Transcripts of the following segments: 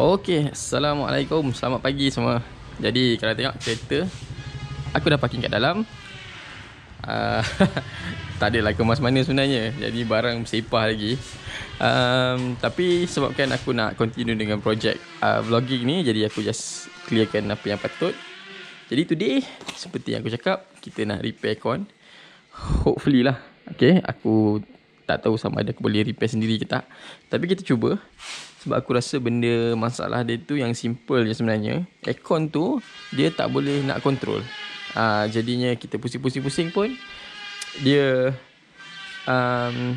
Okey, Assalamualaikum. Selamat pagi semua. Jadi, kalau tengok kereta, aku dah parking kat dalam. Uh, tak adalah ke mas mana sebenarnya. Jadi, barang sepah lagi. Um, tapi, sebabkan aku nak continue dengan projek uh, vlogging ni, jadi aku just clearkan apa yang patut. Jadi, today, seperti yang aku cakap, kita nak repair con. Hopefully lah. Okay, aku tak tahu sama ada aku boleh repair sendiri ke tak. Tapi, Kita cuba. Sebab aku rasa benda masalah dia tu yang simple je sebenarnya. Aircon tu dia tak boleh nak control. Uh, jadinya kita pusing-pusing-pusing pun dia um,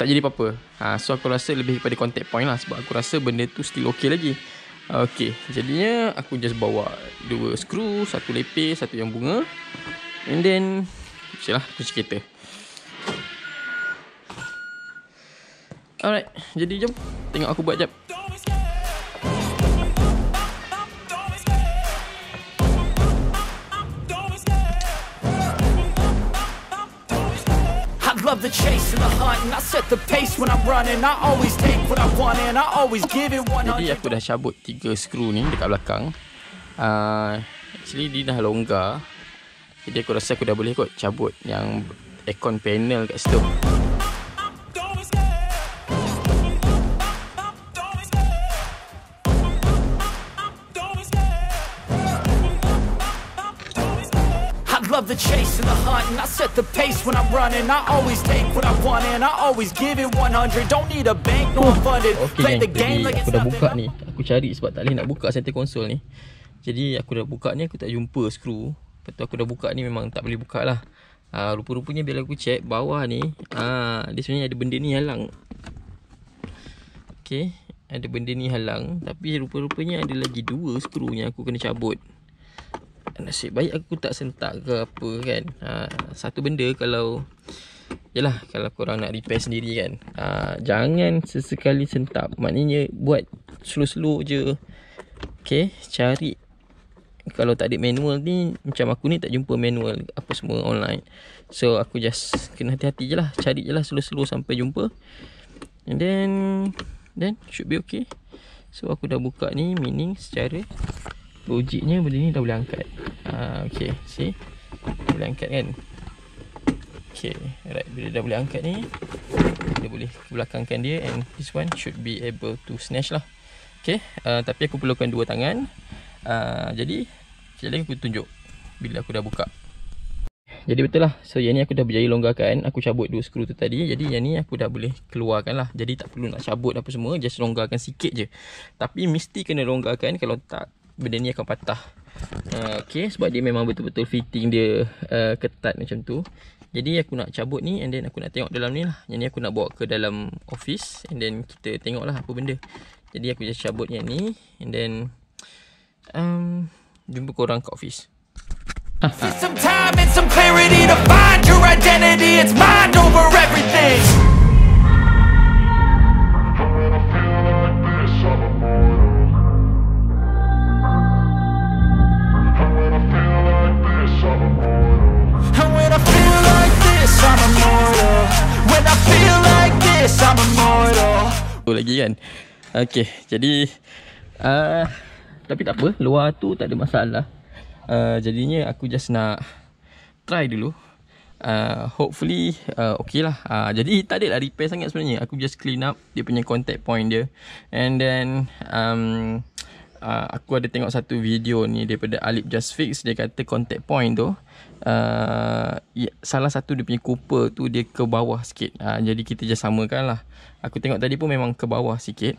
tak jadi apa-apa. Ha, so aku rasa lebih kepada contact point lah sebab aku rasa benda tu still okay lagi. Okay, jadinya aku just bawa dua skru, satu lepe, satu yang bunga. And then, silah kunci kereta. Alright, jadi jom tengok aku buat jap. Love the chase and the hunt and I set the pace when I'm running. I always take what I want and I always give it one. Jadi aku dah cabut tiga skru ni dekat belakang. Uh, actually dia dah longgar. Jadi aku rasa aku dah boleh kot cabut yang aircon panel kat situ. love the chase and the hunt and I set the pace when I'm running I always take what I want and I always give it 100 don't need a bank no oh. funded play the game like aku dah buka ni aku cari sebab tak leh nak buka center console ni jadi aku dah buka ni aku tak jumpa skru. lepas tu aku dah buka ni memang tak boleh buka lah Uh, rupa-rupanya bila aku check bawah ni ah uh, dia sebenarnya ada benda ni halang. Okey, ada benda ni halang tapi rupa-rupanya ada lagi dua skru yang aku kena cabut nasib baik aku tak sentak ke apa kan ha, satu benda kalau Yalah kalau korang nak repair sendiri kan ha, jangan sesekali sentap maknanya buat slow-slow je Okay cari kalau tak ada manual ni macam aku ni tak jumpa manual apa semua online so aku just kena hati-hati je lah cari je lah slow-slow sampai jumpa and then then should be okay so aku dah buka ni meaning secara logiknya benda ni dah boleh angkat uh, ah, Okay, see Boleh angkat kan Okay, right Bila dah boleh angkat ni Dia boleh belakangkan dia And this one should be able to snatch lah Okay, uh, ah, tapi aku perlukan dua tangan uh, Jadi, sekejap lagi aku tunjuk Bila aku dah buka jadi betul lah So yang ni aku dah berjaya longgarkan Aku cabut dua skru tu tadi Jadi yang ni aku dah boleh keluarkan lah Jadi tak perlu nak cabut apa semua Just longgarkan sikit je Tapi mesti kena longgarkan Kalau tak benda ni akan patah. Uh, ah, okay, sebab dia memang betul-betul fitting dia uh, ketat macam tu. Jadi aku nak cabut ni and then aku nak tengok dalam ni lah. Yang ni aku nak bawa ke dalam office and then kita tengok lah apa benda. Jadi aku just cabut yang ni and then um, jumpa korang kat office. Ah. some time and some clarity to find your identity it's mind over everything lagi kan. Okey, jadi uh, tapi tak apa, luar tu tak ada masalah. Uh, jadinya aku just nak try dulu. Uh, hopefully uh, okay lah. Uh, jadi tak ada lah repair sangat sebenarnya. Aku just clean up dia punya contact point dia. And then um, uh, aku ada tengok satu video ni daripada Alip Just Fix dia kata contact point tu uh, salah satu dia punya Cooper tu dia ke bawah sikit uh, jadi kita just samakan lah aku tengok tadi pun memang ke bawah sikit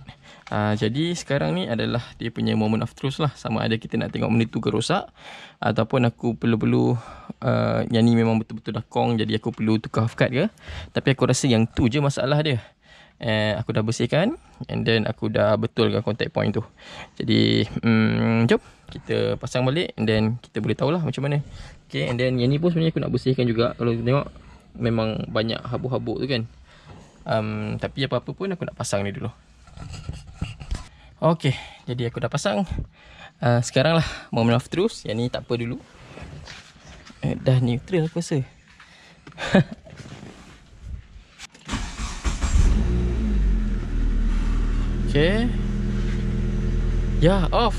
uh, jadi sekarang ni adalah dia punya moment of truth lah sama ada kita nak tengok benda tu ke rosak ataupun aku perlu-perlu uh, yang ni memang betul-betul dah kong jadi aku perlu tukar half cut ke tapi aku rasa yang tu je masalah dia And eh, aku dah bersihkan And then aku dah betulkan contact point tu Jadi um, Jom Kita pasang balik And then kita boleh tahu lah macam mana Okay and then yang ni pun sebenarnya aku nak bersihkan juga Kalau tengok Memang banyak habuk-habuk tu kan um, Tapi apa-apa pun aku nak pasang ni dulu Okay Jadi aku dah pasang uh, Sekarang lah Moment of truth Yang ni tak apa dulu uh, Dah neutral aku rasa Okay. Yeah, off.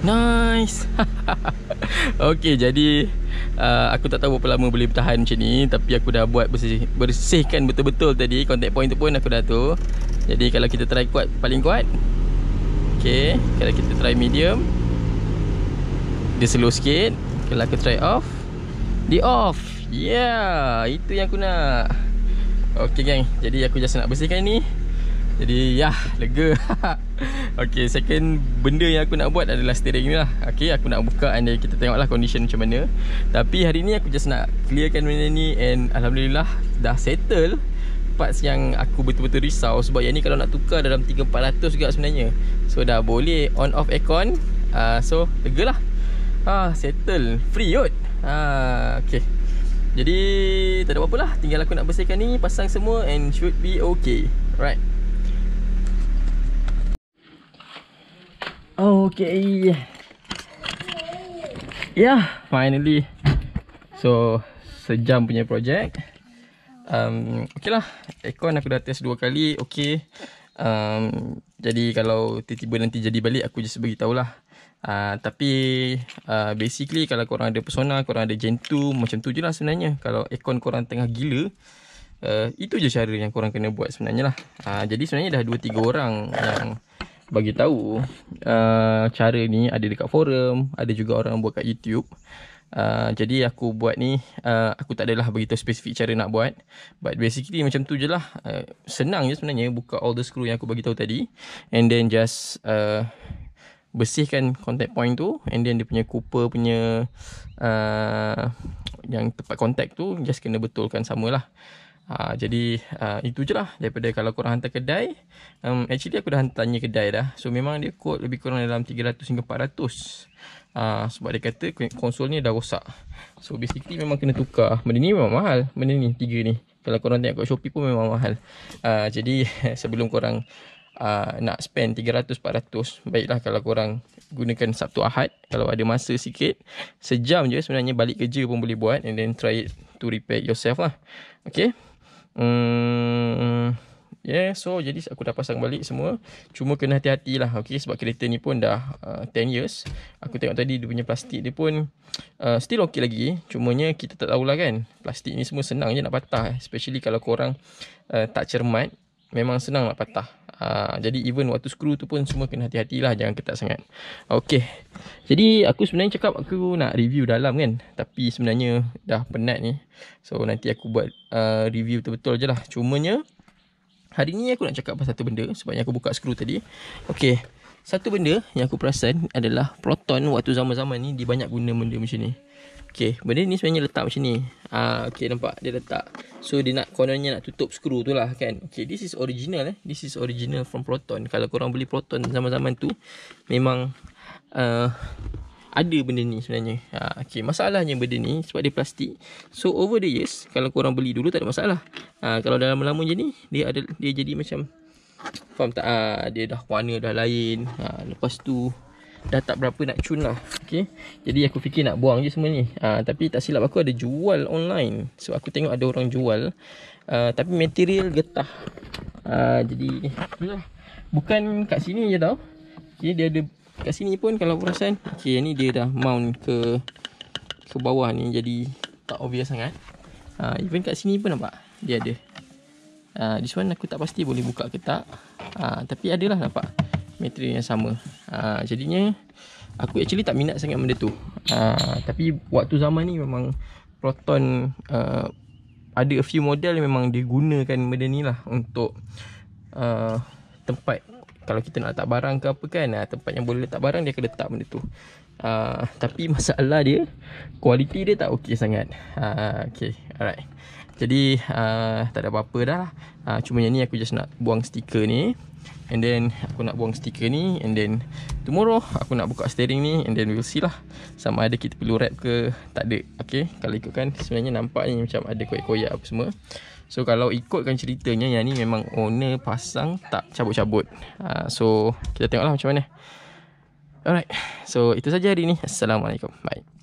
Nice. okay, jadi uh, aku tak tahu berapa lama boleh bertahan macam ni. Tapi aku dah buat bersih, bersihkan betul-betul tadi. Contact point tu pun aku dah tu. Jadi kalau kita try kuat, paling kuat. Okay, kalau kita try medium. Medium. Dia slow sikit Kalau aku try off Dia off Yeah Itu yang aku nak Okay gang Jadi aku just nak bersihkan ni Jadi yeah, Lega Okay second Benda yang aku nak buat adalah steering ni lah Okay aku nak buka And kita tengok lah condition macam mana Tapi hari ni aku just nak Clearkan benda ni And Alhamdulillah Dah settle Parts yang aku betul-betul risau Sebab yang ni kalau nak tukar Dalam 3 ratus juga sebenarnya So dah boleh On off aircon uh, So lega lah ah settle free kot ha ah, okey jadi tak ada apa lah tinggal aku nak bersihkan ni pasang semua and should be okay right okey yeah finally so sejam punya projek. um okay lah. aircon aku dah test dua kali okey um jadi kalau tiba-tiba nanti jadi balik aku just bagi tahulah Ah, tapi uh, basically kalau korang ada persona, korang ada gentoo, macam tu je lah sebenarnya. Kalau aircon korang tengah gila, uh, itu je cara yang korang kena buat sebenarnya lah. Uh, jadi sebenarnya dah 2-3 orang yang bagi tahu uh, cara ni ada dekat forum, ada juga orang buat kat YouTube. Uh, jadi aku buat ni uh, Aku tak adalah beritahu spesifik cara nak buat But basically macam tu je lah uh, Senang je sebenarnya Buka all the screw yang aku bagi tahu tadi And then just uh, bersihkan contact point tu and then dia punya Cooper punya uh, yang tempat contact tu just kena betulkan samalah. Uh, jadi uh, itu je lah daripada kalau korang hantar kedai um, actually aku dah hantar tanya kedai dah so memang dia quote lebih kurang dalam 300 hingga 400 uh, ah, sebab dia kata konsol ni dah rosak so basically memang kena tukar benda ni memang mahal benda ni tiga ni kalau korang tengok kat Shopee pun memang mahal uh, jadi sebelum korang uh, nak spend 300-400 Baiklah kalau korang gunakan Sabtu Ahad Kalau ada masa sikit Sejam je sebenarnya balik kerja pun boleh buat And then try to repair yourself lah Okay Hmm Yeah, so jadi aku dah pasang balik semua. Cuma kena hati-hati lah, okay? Sebab kereta ni pun dah uh, 10 years. Aku tengok tadi dia punya plastik dia pun uh, still ok lagi. Cumanya kita tak tahulah kan. Plastik ni semua senang je nak patah. Especially kalau korang uh, tak cermat, memang senang nak patah. Uh, jadi even waktu skru tu pun semua kena hati-hatilah jangan ketat sangat. Okay, Jadi aku sebenarnya cakap aku nak review dalam kan tapi sebenarnya dah penat ni. So nanti aku buat uh, review betul-betul je lah. Cumanya hari ni aku nak cakap pasal satu benda sebabnya aku buka skru tadi. Okay, Satu benda yang aku perasan adalah proton waktu zaman-zaman ni dia banyak guna benda macam ni. Okay, benda ni sebenarnya letak macam ni. Ah, uh, okay nampak dia letak. So dia nak kononnya nak tutup skru tu lah kan. Okay, this is original eh. This is original from Proton. Kalau korang beli Proton zaman-zaman tu, memang uh, ada benda ni sebenarnya. Ha, ah, okay, masalahnya benda ni sebab dia plastik. So over the years, kalau korang beli dulu tak ada masalah. Ah, kalau dalam lama-lama je ni, dia ada dia jadi macam Faham tak? Uh, dia dah warna dah lain. Uh, lepas tu, dah tak berapa nak cun lah okay. jadi aku fikir nak buang je semua ni ha, tapi tak silap aku ada jual online so aku tengok ada orang jual uh, tapi material getah uh, jadi itulah bukan kat sini je tau okay, dia ada kat sini pun kalau perasan okay, ni dia dah mount ke ke bawah ni jadi tak obvious sangat uh, even kat sini pun nampak dia ada uh, this one aku tak pasti boleh buka ke tak uh, tapi adalah nampak material yang sama. Ha, jadinya aku actually tak minat sangat benda tu. Ha, tapi waktu zaman ni memang Proton uh, ada a few model yang memang dia gunakan benda ni lah untuk uh, tempat kalau kita nak letak barang ke apa kan uh, tempat yang boleh letak barang dia akan letak benda tu. Uh, tapi masalah dia kualiti dia tak okey sangat. Uh, okay alright. Jadi uh, tak ada apa-apa dah. Uh, cuma yang ni aku just nak buang stiker ni. And then aku nak buang stiker ni And then tomorrow aku nak buka steering ni And then we'll see lah Sama ada kita perlu wrap ke tak ada Okay kalau ikutkan sebenarnya nampak ni macam ada koyak-koyak apa semua So kalau ikutkan ceritanya yang ni memang owner pasang tak cabut-cabut uh, So kita tengoklah lah macam mana Alright so itu saja hari ni Assalamualaikum Bye